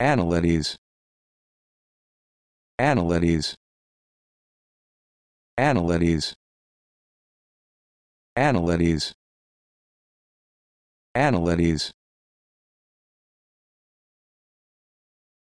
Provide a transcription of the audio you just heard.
Analytes. Analytes. Analytes. Analytes. Analytes.